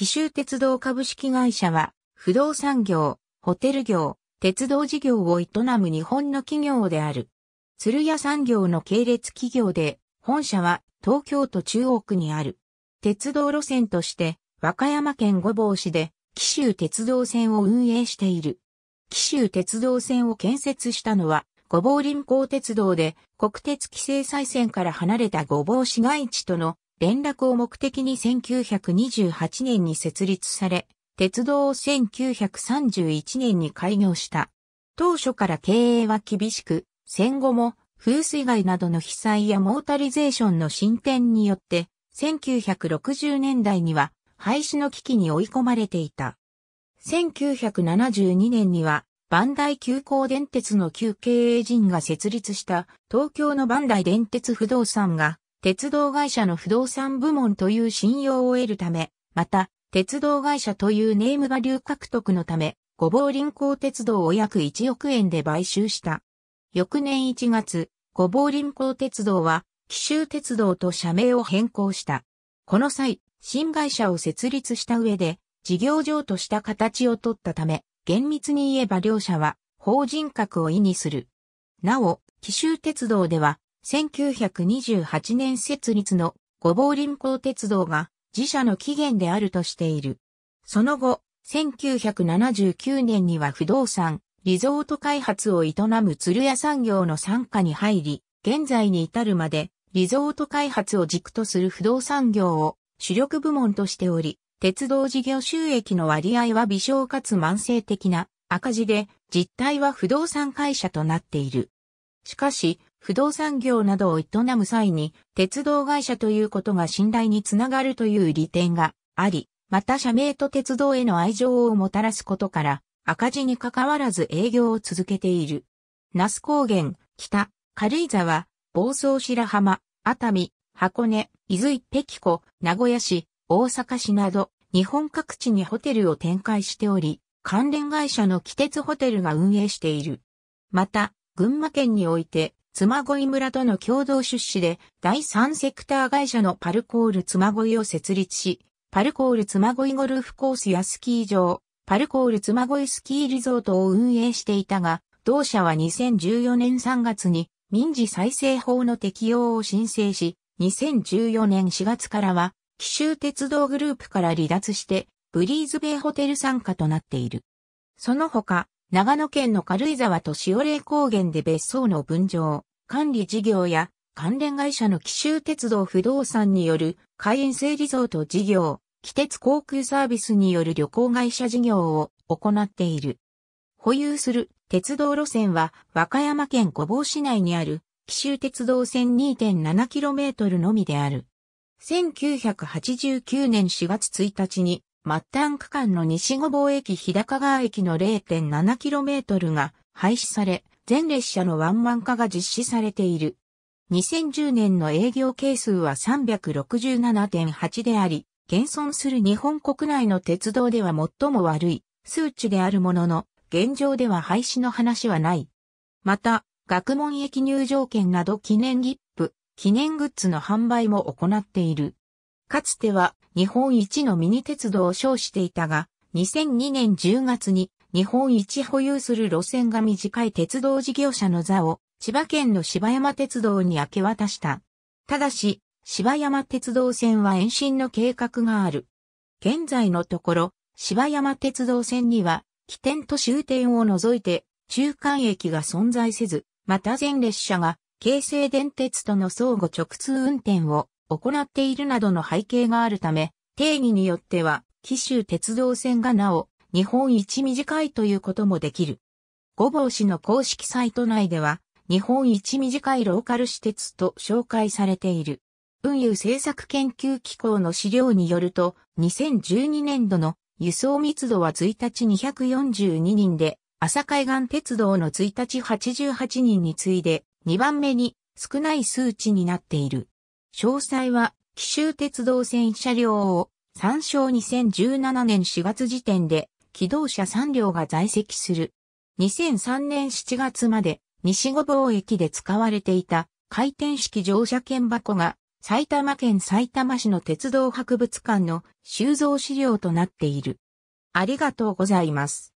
紀州鉄道株式会社は、不動産業、ホテル業、鉄道事業を営む日本の企業である。鶴屋産業の系列企業で、本社は東京都中央区にある。鉄道路線として、和歌山県御坊市で、紀州鉄道線を運営している。紀州鉄道線を建設したのは、御坊臨港鉄道で、国鉄規制再線から離れた御坊市街地との連絡を目的に1928年に設立され、鉄道を1931年に開業した。当初から経営は厳しく、戦後も風水害などの被災やモータリゼーションの進展によって、1960年代には廃止の危機に追い込まれていた。1972年には、バンダイ急行電鉄の旧経営陣が設立した東京のバンダイ電鉄不動産が鉄道会社の不動産部門という信用を得るため、また、鉄道会社というネームバリュー獲得のため、五房林港鉄道を約1億円で買収した。翌年1月、五房林港鉄道は、紀州鉄道と社名を変更した。この際、新会社を設立した上で、事業上とした形を取ったため、厳密に言えば両社は、法人格を意味する。なお、紀州鉄道では、1928年設立の五房林港鉄道が自社の起源であるとしている。その後、1979年には不動産、リゾート開発を営む鶴屋産業の参加に入り、現在に至るまで、リゾート開発を軸とする不動産業を主力部門としており、鉄道事業収益の割合は微小かつ慢性的な赤字で、実態は不動産会社となっている。しかし、不動産業などを営む際に、鉄道会社ということが信頼につながるという利点があり、また社名と鉄道への愛情をもたらすことから、赤字に関わらず営業を続けている。那須高原、北、軽井沢、房総白浜、熱海、箱根、伊豆北湖、名古屋市、大阪市など、日本各地にホテルを展開しており、関連会社の汽鉄ホテルが運営している。また、群馬県において、妻恋村との共同出資で、第三セクター会社のパルコール妻恋を設立し、パルコール妻恋ゴルフコースやスキー場、パルコール妻恋スキーリゾートを運営していたが、同社は2014年3月に民事再生法の適用を申請し、2014年4月からは、紀州鉄道グループから離脱して、ブリーズベイホテル参加となっている。その他、長野県の軽井沢と塩霊高原で別荘の分譲、管理事業や関連会社の紀州鉄道不動産による海遠整リゾート事業、汽鉄航空サービスによる旅行会社事業を行っている。保有する鉄道路線は和歌山県小坊市内にある紀州鉄道線 2.7km のみである。1989年4月1日に末端区間の西五貿駅日高川駅の 0.7km が廃止され、全列車のワンマン化が実施されている。2010年の営業係数は367.8であり、現存する日本国内の鉄道では最も悪い数値であるものの、現状では廃止の話はない。また、学問駅入場券など記念切符、記念グッズの販売も行っている。かつては日本一のミニ鉄道を称していたが、2002年10月に日本一保有する路線が短い鉄道事業者の座を千葉県の芝山鉄道に明け渡した。ただし、芝山鉄道線は延伸の計画がある。現在のところ、芝山鉄道線には、起点と終点を除いて、中間駅が存在せず、また全列車が、京成電鉄との相互直通運転を行っているなどの背景があるため、定義によっては、紀州鉄道線がなお、日本一短いということもできる。五坊市の公式サイト内では、日本一短いローカル私鉄と紹介されている。運輸政策研究機構の資料によると、2012年度の輸送密度は1日242人で、朝海岸鉄道の1日88人に次いで、2番目に少ない数値になっている。詳細は、紀州鉄道線車両を参照2017年4月時点で、機動車3両が在籍する。2003年7月まで、西五房駅で使われていた回転式乗車券箱が埼玉県埼玉市の鉄道博物館の収蔵資料となっている。ありがとうございます。